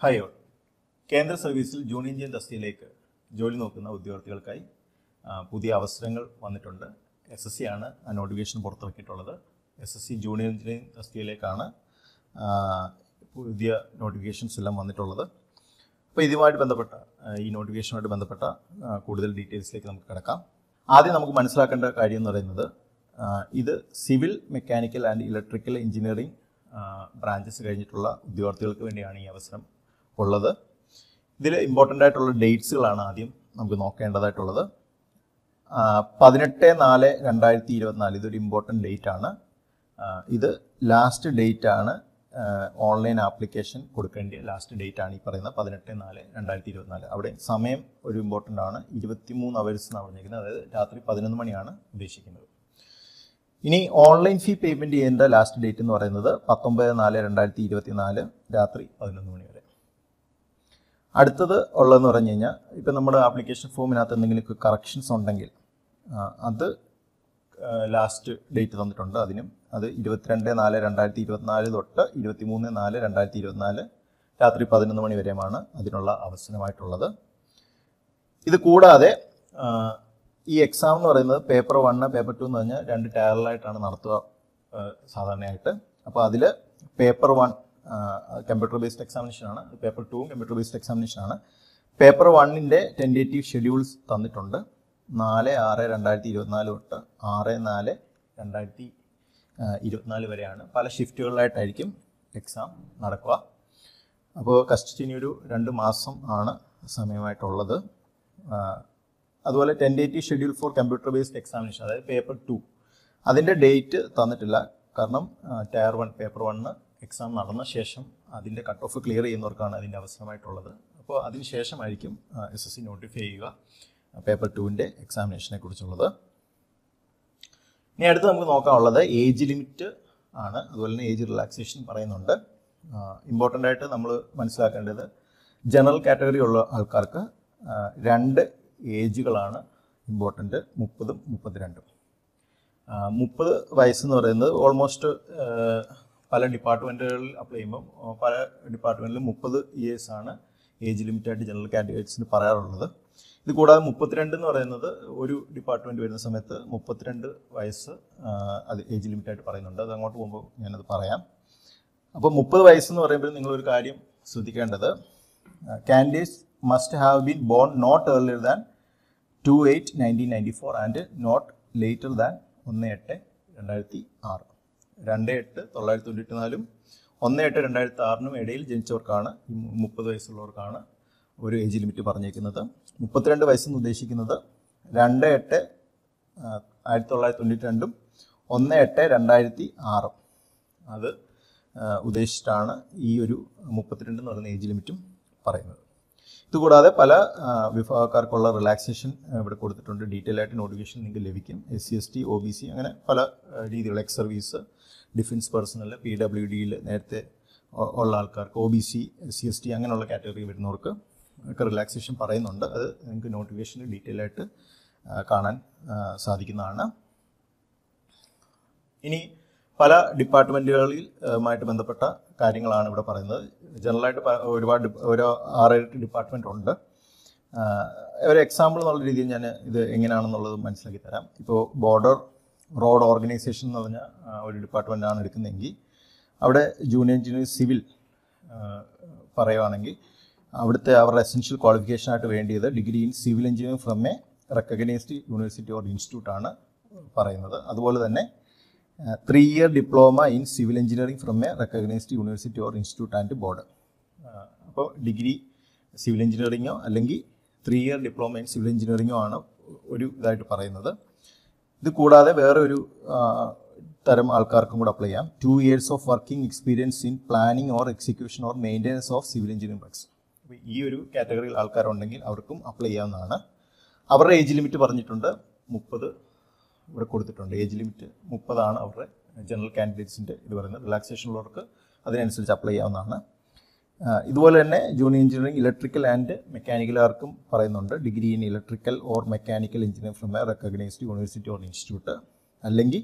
hi all കേന്ദ്ര സർവീസിൽ ജൂണിയൻ തസ്തിയിലേക്ക് ജോലി നോക്കുന്ന ഉദ്യോഗാർത്ഥികൾക്കായി പുതിയ അവസരങ്ങൾ വന്നിട്ടുണ്ട് എസ് എസ് സി ആണ് നോട്ടിഫിക്കേഷൻ പുറത്തിറക്കിയിട്ടുള്ളത് S S C junior engineering തസ്തിയിലേക്കാണ് പുതിയ നോട്ടിഫിക്കേഷൻസ് എല്ലാം വന്നിട്ടുള്ളത് അപ്പോൾ ഇതുമായിട്ട് ബന്ധപ്പെട്ട ഈ നോട്ടിഫിക്കേഷനുമായിട്ട് ബന്ധപ്പെട്ട കൂടുതൽ ഡീറ്റെയിൽസിലേക്ക് നമുക്ക് കിടക്കാം ആദ്യം നമുക്ക് മനസ്സിലാക്കേണ്ട കാര്യം എന്ന് പറയുന്നത് ഇത് civil mechanical and electrical engineering branches കഴിഞ്ഞിട്ടുള്ള ഉദ്യോഗാർത്ഥികൾക്ക് വേണ്ടിയാണ് ഈ അവസരം ഉള്ളത് ഇതിൽ ഇമ്പോർട്ടൻ്റ് ആയിട്ടുള്ള ഡേറ്റ്സുകളാണ് ആദ്യം നമുക്ക് നോക്കേണ്ടതായിട്ടുള്ളത് പതിനെട്ട് നാല് രണ്ടായിരത്തി ഇരുപത്തിനാല് ഇതൊരു ഇമ്പോർട്ടൻ്റ് ഡേറ്റ് ആണ് ഇത് ലാസ്റ്റ് ഡേറ്റ് ആണ് ഓൺലൈൻ ആപ്ലിക്കേഷൻ കൊടുക്കേണ്ട ലാസ്റ്റ് ഡേറ്റ് ആണ് ഈ പറയുന്നത് പതിനെട്ട് നാല് രണ്ടായിരത്തി ഇരുപത്തിനാല് അവിടെ സമയം ഒരു ഇമ്പോർട്ടൻ്റ് ആണ് മൂന്ന് അവേഴ്സ് എന്നാണ് പറഞ്ഞിരിക്കുന്നത് അതായത് രാത്രി പതിനൊന്ന് മണിയാണ് ഉദ്ദേശിക്കുന്നത് ഇനി ഓൺലൈൻ ഫീ പേയ്മെൻറ്റ് ചെയ്യേണ്ട ലാസ്റ്റ് ഡേറ്റ് എന്ന് പറയുന്നത് പത്തൊമ്പത് നാല് രണ്ടായിരത്തി ഇരുപത്തി നാല് രാത്രി പതിനൊന്ന് മണി വരെ അടുത്തത് ഉള്ളതെന്ന് പറഞ്ഞു കഴിഞ്ഞാൽ ഇപ്പം നമ്മുടെ ആപ്ലിക്കേഷൻ ഫോമിനകത്ത് എന്തെങ്കിലും കറക്ഷൻസ് ഉണ്ടെങ്കിൽ അത് ലാസ്റ്റ് ഡേറ്റ് തന്നിട്ടുണ്ട് അതിനും അത് ഇരുപത്തിരണ്ട് നാല് രണ്ടായിരത്തി ഇരുപത്തിനാല് തൊട്ട് മൂന്ന് നാല് രണ്ടായിരത്തി ഇരുപത്തിനാല് രാത്രി പതിനൊന്ന് മണി വരെയുമാണ് അതിനുള്ള അവസരമായിട്ടുള്ളത് ഇത് കൂടാതെ ഈ എക്സാം എന്ന് പറയുന്നത് പേപ്പർ വണ്ണ് പേപ്പർ ടു എന്ന് പറഞ്ഞാൽ രണ്ട് ടയറിലായിട്ടാണ് നടത്തുക സാധാരണയായിട്ട് അപ്പോൾ അതിൽ paper one computer based examination ആണ് പേപ്പർ ടൂവും കമ്പ്യൂട്ടർ ബേസ്ഡ് എക്സാമിനേഷൻ ആണ് പേപ്പർ വണ്ണിൻ്റെ ടെൻറ്റേറ്റീവ് ഷെഡ്യൂൾസ് തന്നിട്ടുണ്ട് നാല് ആറ് രണ്ടായിരത്തി ഇരുപത്തിനാല് തൊട്ട് ആറ് നാല് രണ്ടായിരത്തി ഇരുപത്തിനാല് വരെയാണ് പല ഷിഫ്റ്റുകളിലായിട്ടായിരിക്കും എക്സാം നടക്കുക അപ്പോൾ കസ്റ്റഡിന് ഒരു രണ്ട് മാസം ആണ് സമയമായിട്ടുള്ളത് അതുപോലെ tentative schedule for computer based examination അതായത് പേപ്പർ ടു അതിൻ്റെ ഡേറ്റ് തന്നിട്ടില്ല കാരണം tier one paper one exam നടന്ന ശേഷം അതിൻ്റെ കട്ട് ഓഫ് ക്ലിയർ ചെയ്യുന്നവർക്കാണ് അതിൻ്റെ അവസരമായിട്ടുള്ളത് അപ്പോൾ അതിന് ശേഷമായിരിക്കും എസ് എസ് സി നോട്ടിഫൈ ചെയ്യുക പേപ്പർ ടുവിൻ്റെ എക്സാമിനേഷനെ കുറിച്ചുള്ളത് ഇനി അടുത്ത് നമുക്ക് നോക്കാനുള്ളത് ഏജ് ലിമിറ്റ് ആണ് അതുപോലെ തന്നെ ഏജ് റിലാക്സേഷൻ പറയുന്നുണ്ട് ഇമ്പോർട്ടൻ്റ് ആയിട്ട് നമ്മൾ മനസ്സിലാക്കേണ്ടത് ജനറൽ കാറ്റഗറി ഉള്ള ആൾക്കാർക്ക് രണ്ട് ഏജുകളാണ് ഇമ്പോർട്ടൻ്റ് മുപ്പതും മുപ്പത്തിരണ്ടും മുപ്പത് വയസ്സെന്ന് പറയുന്നത് ഓൾമോസ്റ്റ് പല ഡിപ്പാർട്ട്മെൻറ്റുകളിൽ അപ്ലൈ ചെയ്യുമ്പോൾ പല ഡിപ്പാർട്ട്മെൻറ്റിലും മുപ്പത് ഇയേഴ്സ് ആണ് ഏജ് ലിമിറ്റായിട്ട് ജനറൽ കാൻഡിഡേറ്റ്സിന് പറയാറുള്ളത് ഇത് കൂടാതെ മുപ്പത്തിരണ്ട് എന്ന് പറയുന്നത് ഒരു ഡിപ്പാർട്ട്മെൻറ്റ് വരുന്ന സമയത്ത് മുപ്പത്തിരണ്ട് വയസ്സ് അത് ഏജ് ലിമിറ്റായിട്ട് പറയുന്നുണ്ട് അത് അങ്ങോട്ട് പോകുമ്പോൾ ഞാനത് പറയാം അപ്പോൾ മുപ്പത് വയസ്സെന്ന് പറയുമ്പോൾ നിങ്ങളൊരു കാര്യം ശ്രദ്ധിക്കേണ്ടത് candidates must have been born not earlier than two eight nineteen ninety four and not later than ഒന്ന് എട്ട് രണ്ടായിരത്തി ആറ് രണ്ട് എട്ട് തൊള്ളായിരത്തി തൊണ്ണൂറ്റി നാലും ഒന്ന് എട്ട് രണ്ടായിരത്തി ആറിനും ഇടയിൽ ജനിച്ചവർക്കാണ് ഈ മുപ്പത് വയസ്സുള്ളവർക്കാണ് ഒരു ഏജ് ലിമിറ്റ് പറഞ്ഞേക്കുന്നത് മുപ്പത്തിരണ്ട് വയസ്സെന്ന് ഉദ്ദേശിക്കുന്നത് രണ്ട് എട്ട് ആയിരത്തി തൊള്ളായിരത്തി തൊണ്ണൂറ്റി രണ്ടും ഒന്ന് എട്ട് രണ്ടായിരത്തി ആറും അത് ഉദ്ദേശിച്ചിട്ടാണ് ഈ ഒരു മുപ്പത്തിരണ്ട് എന്ന് പറയുന്ന ഏജ് ലിമിറ്റും പറയുന്നത് ഇതുകൂടാതെ പല വിഭാഗക്കാർക്കുള്ള റിലാക്സേഷൻ ഇവിടെ കൊടുത്തിട്ടുണ്ട് ഡീറ്റെയിൽ ആയിട്ട് നോട്ടിഫിക്കേഷൻ നിങ്ങൾക്ക് ലഭിക്കും S C S T O B C അങ്ങനെ പല രീതിയിലുള്ള ex service defence personnel P W ഡിയിൽ നേരത്തെ ഉള്ള ആൾക്കാർക്ക് O B C C S T അങ്ങനെയുള്ള കാറ്റഗറി വരുന്നവർക്ക് ഒക്കെ റിലാക്സേഷൻ പറയുന്നുണ്ട് അത് നിങ്ങൾക്ക് നോട്ടിഫിക്കേഷനിൽ ഡീറ്റെയിൽ ആയിട്ട് കാണാൻ സാധിക്കുന്നതാണ് ഇനി പല ഡിപ്പാർട്ട്മെൻറ്റുകളിൽ ആയിട്ട് ബന്ധപ്പെട്ട കാര്യങ്ങളാണ് ഇവിടെ പറയുന്നത് ജനറലായിട്ട് ഒരുപാട് ഓരോ ആറേഴ് ഡിപ്പാർട്ട്മെൻ്റ് ഉണ്ട് ഒരു എക്സാമ്പിൾ എന്നുള്ള രീതിയിൽ ഞാൻ ഇത് എങ്ങനെയാണെന്നുള്ളത് മനസ്സിലാക്കി തരാം ഇപ്പോൾ ബോർഡർ റോഡ് ഓർഗനൈസേഷൻ എന്ന് പറഞ്ഞ ഒരു ഡിപ്പാർട്ട്മെൻറ്റാണ് എടുക്കുന്നതെങ്കിൽ അവിടെ ജൂനിയർ എഞ്ചിനീയർ സിവിൽ പറയുകയാണെങ്കിൽ അവിടുത്തെ അവരുടെ എസെൻഷ്യൽ ക്വാളിഫിക്കേഷനായിട്ട് വേണ്ടിയത് degree in civil engineering from a recognised university or ഇൻസ്റ്റിറ്റ്യൂട്ടാണ് പറയുന്നത് അതുപോലെ തന്നെ three year diploma in civil engineering from a recognised university or institute and board അപ്പോൾ ഡിഗ്രി സിവിൽ എഞ്ചിനീയറിങ്ങോ അല്ലെങ്കിൽ three year diploma in civil എഞ്ചിനീയറിങ്ങോ ആണ് ഒരു ഇതായിട്ട് പറയുന്നത് ഇത് കൂടാതെ വേറെ ഒരു തരം ആൾക്കാർക്കും കൂടെ അപ്ലൈ ചെയ്യാം two years of working experience in planning or execution or maintenance of civil engineering works ഈ ഒരു കാറ്റഗറിയിൽ ആൾക്കാരുണ്ടെങ്കിൽ അവർക്കും അപ്ലൈ ചെയ്യാവുന്നതാണ് അവരുടെ ഏജ് ലിമിറ്റ് പറഞ്ഞിട്ടുണ്ട് മുപ്പത് ഇവിടെ കൊടുത്തിട്ടുണ്ട് ഏജ് ലിമിറ്റ് മുപ്പതാണ് അവരുടെ ജനറൽ കാൻഡിഡേറ്റ്സിൻ്റെ ഇത് പറയുന്നത് റിലാക്സേഷൻ ഉള്ളവർക്ക് അതിനനുസരിച്ച് അപ്ലൈ ചെയ്യാവുന്നതാണ് ഇതുപോലെ തന്നെ junior engineering electrical and mechanical ആർക്കും പറയുന്നുണ്ട് degree in electrical or mechanical engineer from a recognised university or institute അല്ലെങ്കിൽ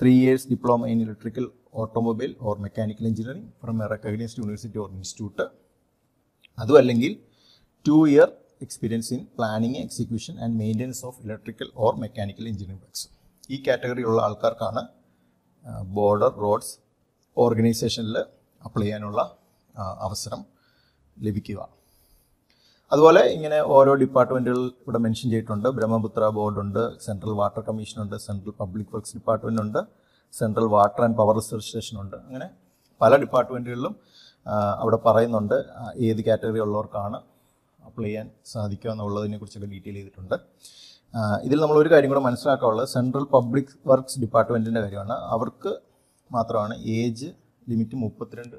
three years diploma in electrical automobile or mechanical engineering from a recognised university or institute അതും അല്ലെങ്കിൽ two year experience in planning execution and maintenance of electrical or mechanical engineering works ഈ കാറ്റഗറിയുള്ള ആൾക്കാർക്കാണ് border roads ഓർഗനൈസേഷനിൽ apply ചെയ്യാനുള്ള അവസരം ലഭിക്കുക അതുപോലെ ഇങ്ങനെ ഓരോ ഡിപ്പാർട്ട്മെൻറ്റുകൾ ഇവിടെ മെൻഷൻ ചെയ്തിട്ടുണ്ട് ബ്രഹ്മപുത്ര ബോർഡുണ്ട് സെൻട്രൽ വാട്ടർ കമ്മീഷനുണ്ട് സെൻട്രൽ പബ്ലിക് വർക്ക്സ് ഡിപ്പാർട്ട്മെൻ്റ് ഉണ്ട് central water and power research station ഉണ്ട് അങ്ങനെ പല ഡിപ്പാർട്ട്മെൻറ്റുകളിലും അവിടെ പറയുന്നുണ്ട് ഏത് കാറ്റഗറി ഉള്ളവർക്കാണ് അപ്ലൈ ചെയ്യാൻ സാധിക്കുക എന്നുള്ളതിനെ കുറിച്ചൊക്കെ ഡീറ്റെയിൽ ചെയ്തിട്ടുണ്ട് ഇതിൽ നമ്മൾ ഒരു കാര്യം കൂടെ മനസ്സിലാക്കാനുള്ളത് സെൻട്രൽ പബ്ലിക് വർക്ക്സ് ഡിപ്പാർട്ട്മെൻറ്റിൻ്റെ കാര്യമാണ് അവർക്ക് മാത്രമാണ് ഏജ് ലിമിറ്റ് മുപ്പത്തിരണ്ട്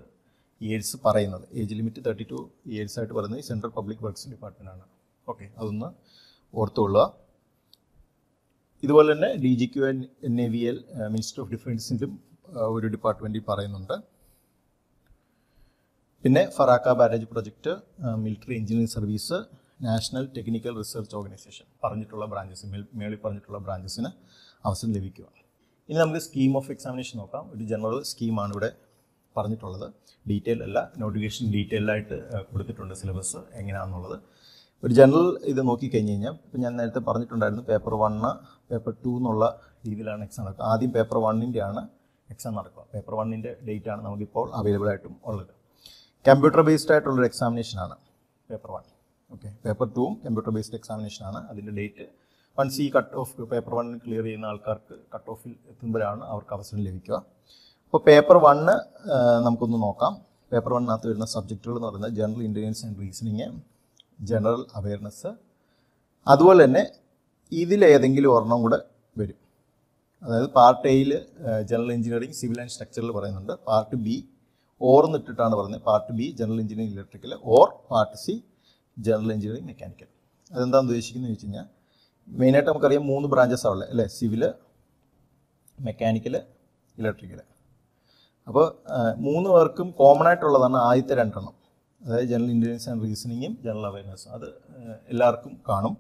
ഇയേഴ്സ് പറയുന്നത് age limit thirty two years ആയിട്ട് പറയുന്നത് സെൻട്രൽ പബ്ലിക് വർക്ക്സ് ഡിപ്പാർട്ട്മെൻ്റ് ആണ് ഓക്കെ അതൊന്ന് ഓർത്തുകൊള്ളുക ഇതുപോലെ തന്നെ D G Q N N A V L minister of ഡിഫൻസിൻ്റെ ഒരു ഡിപ്പാർട്ട്മെൻറ്റിൽ പറയുന്നുണ്ട് പിന്നെ Farakka barrage project military engineering service national technical research organisation പറഞ്ഞിട്ടുള്ള ബ്രാഞ്ചസ് മേളിൽ പറഞ്ഞിട്ടുള്ള ബ്രാഞ്ചസിന് അവസരം ലഭിക്കുക ഇനി നമുക്ക് സ്കീം ഓഫ് എക്സാമിനേഷൻ നോക്കാം ഒരു ജനറൽ സ്കീമാണ് ഇവിടെ പറഞ്ഞിട്ടുള്ളത് ഡീറ്റെയിൽ അല്ല നോട്ടിഫിക്കേഷൻ ഡീറ്റെയിൽ ആയിട്ട് കൊടുത്തിട്ടുണ്ട് സിലബസ് എങ്ങനെയാണെന്നുള്ളത് ഒരു ജനറൽ ഇത് നോക്കിക്കഴിഞ്ഞ് കഴിഞ്ഞാൽ ഇപ്പം ഞാൻ നേരത്തെ പറഞ്ഞിട്ടുണ്ടായിരുന്നു പേപ്പർ വണ് പേപ്പർ ടു എന്നുള്ള രീതിയിലാണ് എക്സാം നടക്കുക ആദ്യം പേപ്പർ വണ്ണിൻ്റെ ആണ് എക്സാം നടക്കുക പേപ്പർ വണ്ണിൻ്റെ ഡേറ്റ് ആണ് നമുക്കിപ്പോൾ അവൈലബിൾ ആയിട്ടും ഉള്ളത് കമ്പ്യൂട്ടർ ബേസ്ഡ് ആയിട്ടുള്ളൊരു എക്സാമിനേഷനാണ് പേപ്പർ വൺ ഓക്കെ പേപ്പർ ടൂവും കമ്പ്യൂട്ടർ ബേസ്ഡ് എക്സാമിനേഷനാണ് അതിൻ്റെ ഡേറ്റ് വൺസ് ഈ cut off paper one clear ചെയ്യുന്ന ആൾക്കാർക്ക് കട്ട് ഓഫിൽ എത്തുമ്പോഴാണ് അവർക്ക് അവസരം ലഭിക്കുക അപ്പോൾ പേപ്പർ വണ്ണ് നമുക്കൊന്ന് നോക്കാം പേപ്പർ വണ്ണിനകത്ത് വരുന്ന സബ്ജക്റ്റുകൾ എന്ന് പറയുന്നത് general intelligence and reasoning general awareness അതുപോലെ തന്നെ ഇതിലേതെങ്കിലും ഒരെണ്ണം കൂടെ വരും അതായത് പാർട്ട് എയിൽ ജനറൽ എഞ്ചിനീയറിംഗ് സിവിൽ ആൻഡ് സ്ട്രക്ചറിൽ പറയുന്നുണ്ട് പാർട്ട് ബി ഓർന്നിട്ടിട്ടാണ് പറയുന്നത് part B general engineering electrical or part C general engineering mechanical അതെന്താണെന്ന് ഉദ്ദേശിക്കുന്നത് വെച്ച് കഴിഞ്ഞാൽ മെയിനായിട്ട് നമുക്കറിയാം മൂന്ന് ബ്രാഞ്ചസ് ഉള്ളത് അല്ലേ സിവിൽ മെക്കാനിക്കൽ ഇലക്ട്രിക്കൽ അപ്പോൾ മൂന്ന് പേർക്കും കോമൺ ആയിട്ടുള്ളതാണ് ആദ്യത്തെ രണ്ടെണ്ണം അതായത് ജനറൽ ഇൻ്റലിജൻസ് ആൻഡ് റീസണിങ്ങും ജനറൽ അവയർനെസ്സും അത് എല്ലാവർക്കും കാണും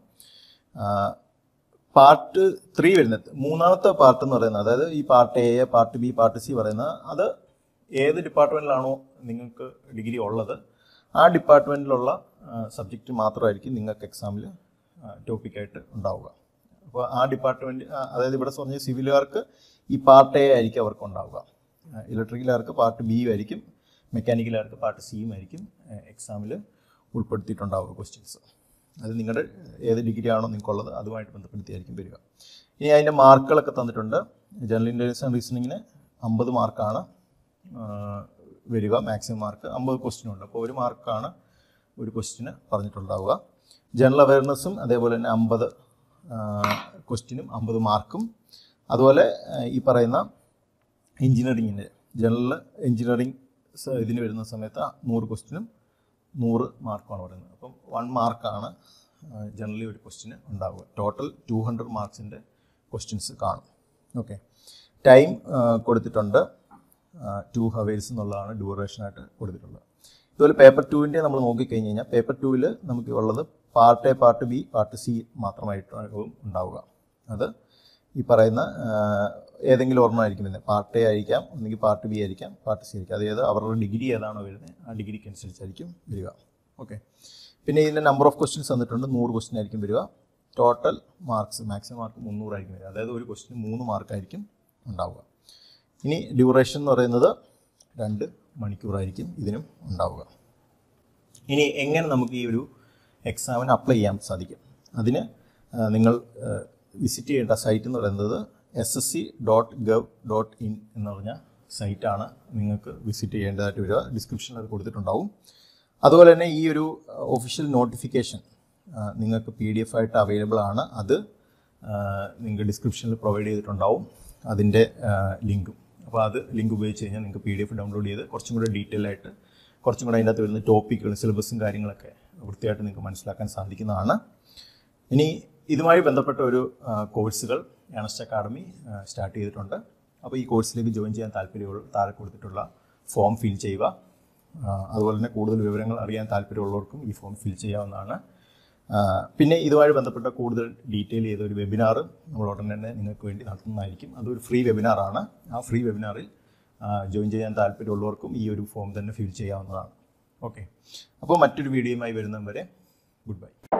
പാർട്ട് ത്രീ വരുന്നത് മൂന്നാമത്തെ പാർട്ട് എന്ന് പറയുന്നത് അതായത് ഈ part A part B part C പറയുന്ന അത് ഏത് ഡിപ്പാർട്ട്മെൻറ്റിലാണോ നിങ്ങൾക്ക് ഡിഗ്രി ഉള്ളത് ആ ഡിപ്പാർട്ട്മെൻറ്റിലുള്ള സബ്ജക്റ്റ് മാത്രമായിരിക്കും നിങ്ങൾക്ക് എക്സാമിൽ ടോപ്പിക്കായിട്ട് ഉണ്ടാവുക അപ്പോൾ ആ ഡിപ്പാർട്ട്മെൻറ്റ് അതായത് ഇവിടെ പറഞ്ഞ സിവിലുകാർക്ക് ഈ പാർട്ട് എ ആയിരിക്കും അവർക്ക് ഉണ്ടാവുക ഇലക്ട്രിക്കലുകാർക്ക് പാർട്ട് ബി ആയിരിക്കും മെക്കാനിക്കലുകാർക്ക് പാർട്ട് സിയും ആയിരിക്കും എക്സാമിൽ ഉൾപ്പെടുത്തിയിട്ടുണ്ടാവുക ക്വസ്റ്റ്യൻസ് അത് നിങ്ങളുടെ ഏത് ഡിഗ്രി ആണോ നിങ്ങൾക്കുള്ളത് അതുമായിട്ട് ബന്ധപ്പെടുത്തിയായിരിക്കും വരിക ഇനി അതിൻ്റെ മാർക്കുകളൊക്കെ തന്നിട്ടുണ്ട് ജനറൽ ഇൻ്റലിജൻസ് ആൻഡ് റീസണിങ്ങിന് അമ്പത് മാർക്കാണ് വരിക മാക്സിമം മാർക്ക് അമ്പത് ക്വസ്റ്റ്യൻ ഉണ്ട് അപ്പോൾ ഒരു മാർക്കാണ് ഒരു ക്വസ്റ്റ്യന് പറഞ്ഞിട്ടുണ്ടാവുക ജനറൽ അവയർനെസ്സും അതേപോലെ തന്നെ അമ്പത് ക്വസ്റ്റ്യനും അമ്പത് മാർക്കും അതുപോലെ ഈ പറയുന്ന എൻജിനീയറിങ്ങിൻ്റെ ജനറൽ എൻജിനീയറിങ് ഇതിന് വരുന്ന സമയത്ത് നൂറ് ക്വസ്റ്റിനും നൂറ് മാർക്കുമാണ് പറയുന്നത് അപ്പം വൺ മാർക്കാണ് ജനറലി ഒരു ക്വസ്റ്റിന് ഉണ്ടാവുക ടോട്ടൽ ടു ഹൺഡ്രഡ് മാർക്സിൻ്റെ ക്വസ്റ്റ്യൻസ് കാണും ഓക്കെ ടൈം കൊടുത്തിട്ടുണ്ട് ടു ഹവേഴ്സ് എന്നുള്ളതാണ് ഡ്യൂറേഷനായിട്ട് കൊടുത്തിട്ടുള്ളത് ഇതുപോലെ പേപ്പർ ടുവിൻ്റെ നമ്മൾ നോക്കിക്കഴിഞ്ഞ് കഴിഞ്ഞാൽ പേപ്പർ ടുവിൽ നമുക്ക് ഉള്ളത് part A part B part C മാത്രമായിട്ടാകും ഉണ്ടാവുക അത് ഈ പറയുന്ന ഏതെങ്കിലും ഒരെണ്ണം ആയിരിക്കും വരുന്നത് പാർട്ട് എ ആയിരിക്കാം അല്ലെങ്കിൽ പാർട്ട് ബി ആയിരിക്കാം പാർട്ട് സി ആയിരിക്കാം അതായത് അവരുടെ ഡിഗ്രി ഏതാണോ വരുന്നത് ആ ഡിഗ്രിക്ക് അനുസരിച്ചായിരിക്കും വരിക ഓക്കെ പിന്നെ ഇതിൻ്റെ നമ്പർ ഓഫ് ക്വസ്റ്റ്യൻസ് തന്നിട്ടുണ്ട് നൂറ് ക്വസ്റ്റ്യൻ ആയിരിക്കും വരിക ടോട്ടൽ മാർക്സ് മാക്സിമം മാർക്ക് മുന്നൂറായിരിക്കും വരിക അതായത് ഒരു ക്വസ്റ്റിന് മൂന്ന് മാർക്കായിരിക്കും ഉണ്ടാവുക ഇനി ഡ്യൂറേഷൻ എന്ന് പറയുന്നത് രണ്ട് മണിക്കൂറായിരിക്കും ഇതിനും ഉണ്ടാവുക ഇനി എങ്ങനെ നമുക്ക് ഈ ഒരു എക്സാമിന് അപ്ലൈ ചെയ്യാൻ സാധിക്കും അതിന് നിങ്ങൾ വിസിറ്റ് ചെയ്യേണ്ട സൈറ്റ് എന്ന് പറയുന്നത് S S C dot gov dot in എന്ന് പറഞ്ഞ സൈറ്റാണ് നിങ്ങൾക്ക് വിസിറ്റ് ചെയ്യേണ്ടതായിട്ട് വരിക ഡിസ്ക്രിപ്ഷനിൽ അത് കൊടുത്തിട്ടുണ്ടാവും അതുപോലെ തന്നെ ഈ ഒരു ഒഫീഷ്യൽ നോട്ടിഫിക്കേഷൻ നിങ്ങൾക്ക് പി ഡി എഫ് ആയിട്ട് അവൈലബിൾ ആണ് അത് നിങ്ങൾക്ക് ഡിസ്ക്രിപ്ഷനിൽ പ്രൊവൈഡ് ചെയ്തിട്ടുണ്ടാവും അതിൻ്റെ ലിങ്കും അപ്പോൾ അത് ലിങ്ക് ഉപയോഗിച്ച് കഴിഞ്ഞാൽ നിങ്ങൾക്ക് പി ഡി എഫ് ഡൗൺലോഡ് ചെയ്ത് കുറച്ചും കൂടെ ഡീറ്റെയിൽ ആയിട്ട് കുറച്ചും കൂടെ അതിൻ്റെ അകത്ത് വരുന്ന ടോപ്പിക്കുകൾ സിലബസും കാര്യങ്ങളൊക്കെ വൃത്തിയായിട്ട് നിങ്ങൾക്ക് മനസ്സിലാക്കാൻ സാധിക്കുന്നതാണ് ഇനി ഇതുമായി ബന്ധപ്പെട്ട ഒരു കോഴ്സുകൾ ഏണസ്റ്റ് അക്കാഡമി സ്റ്റാർട്ട് ചെയ്തിട്ടുണ്ട് അപ്പോൾ ഈ കോഴ്സിലേക്ക് ജോയിൻ ചെയ്യാൻ താല്പര്യമുള്ള താഴെ കൊടുത്തിട്ടുള്ള ഫോം ഫിൽ ചെയ്യുക അതുപോലെ തന്നെ കൂടുതൽ വിവരങ്ങൾ അറിയാൻ താല്പര്യമുള്ളവർക്കും ഈ ഫോം ഫിൽ ചെയ്യാവുന്നതാണ് പിന്നെ ഇതുമായി ബന്ധപ്പെട്ട കൂടുതൽ ഡീറ്റെയിൽ ചെയ്ത ഒരു വെബിനാർ നമ്മൾ ഉടൻ തന്നെ നിങ്ങൾക്ക് വേണ്ടി നടത്തുന്നതായിരിക്കും അതൊരു ഫ്രീ വെബിനാറാണ് ആ ഫ്രീ വെബിനാറിൽ ജോയിൻ ചെയ്യാൻ താല്പര്യമുള്ളവർക്കും ഈ ഒരു ഫോം തന്നെ ഫിൽ ചെയ്യാവുന്നതാണ് ഓക്കെ അപ്പോൾ മറ്റൊരു വീഡിയോയുമായി വരുന്നവരെ ഗുഡ് ബൈ